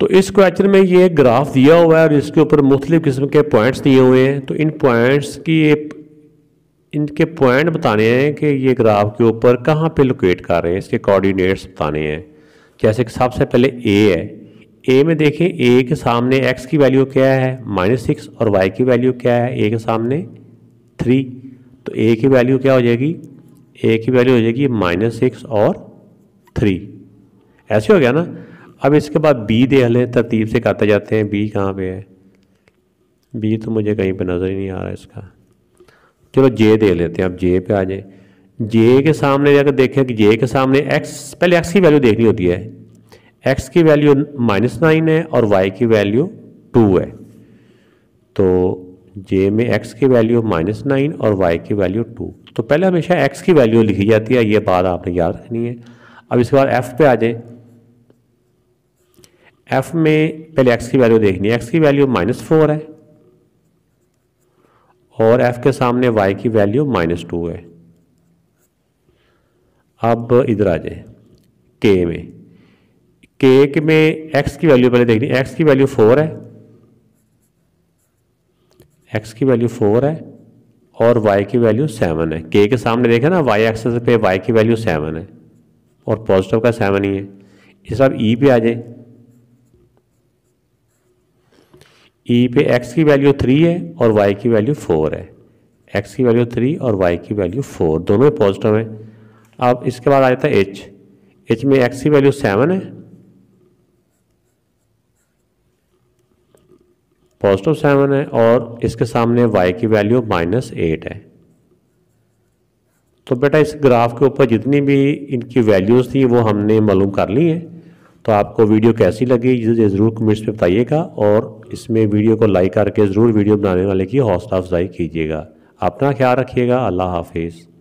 तो इस क्वेश्चन में ये ग्राफ दिया हुआ है और इसके ऊपर मुख्तलिफ़ किस्म के पॉइंट्स दिए हुए हैं तो इन पॉइंट्स की ये इनके पॉइंट बताने हैं कि ये ग्राफ के ऊपर कहाँ पे लोकेट कर रहे हैं इसके कोऑर्डिनेट्स बताने हैं जैसे कि सबसे पहले ए है ए में देखें ए के सामने एक्स की वैल्यू क्या है माइनस सिक्स और वाई की वैल्यू क्या है ए के सामने थ्री तो ए की वैल्यू क्या हो जाएगी ए की वैल्यू हो जाएगी माइनस सिक्स और थ्री ऐसे हो गया ना अब इसके बाद बी देहल है तरतीब से कहते जाते हैं बी कहाँ पे है बी तो मुझे कहीं पे नज़र ही नहीं आ रहा इसका चलो जे दे लेते हैं अब जे पे आ जाए जे के सामने अगर देखें कि जे के सामने एक्स पहले एक्स की वैल्यू देखनी होती है एक्स की वैल्यू माइनस नाइन है और वाई की वैल्यू टू है तो जे में एक्स की वैल्यू माइनस नाइन और वाई की वैल्यू टू तो पहले हमेशा एक्स की वैल्यू लिखी जाती है ये बात आपने याद रखनी है अब इसके बाद एफ पे आ जाए एफ में पहले एक्स की वैल्यू देखनी है एक्स की वैल्यू माइनस फोर है और एफ के सामने वाई की वैल्यू माइनस टू है अब इधर आ जाए के में के में एक्स की वैल्यू पहले देखनी एक्स की वैल्यू फोर है एक्स की वैल्यू फोर है और वाई की वैल्यू सेवन है के के सामने देखें ना वाई एक्सेस पे वाई की वैल्यू सेवन है और पॉजिटिव का सेवन ही है इस आप ई e पे आ जाए ई e पे एक्स की वैल्यू थ्री है और वाई की वैल्यू फोर है एक्स की वैल्यू थ्री और वाई की वैल्यू फोर दोनों पॉजिटिव है अब इसके बाद आ जाता है एच एच में एक्स की वैल्यू सेवन है पॉजिटिव सेवन है और इसके सामने वाई की वैल्यू माइनस एट है तो बेटा इस ग्राफ के ऊपर जितनी भी इनकी वैल्यूज़ थी वो हमने मालूम कर ली है तो आपको वीडियो कैसी लगी ज़रूर कमेंट्स में बताइएगा और इसमें वीडियो को लाइक करके ज़रूर वीडियो बनाने वाले की हौसला अफजाई कीजिएगा अपना ख्याल रखिएगा अल्लाह हाफिज़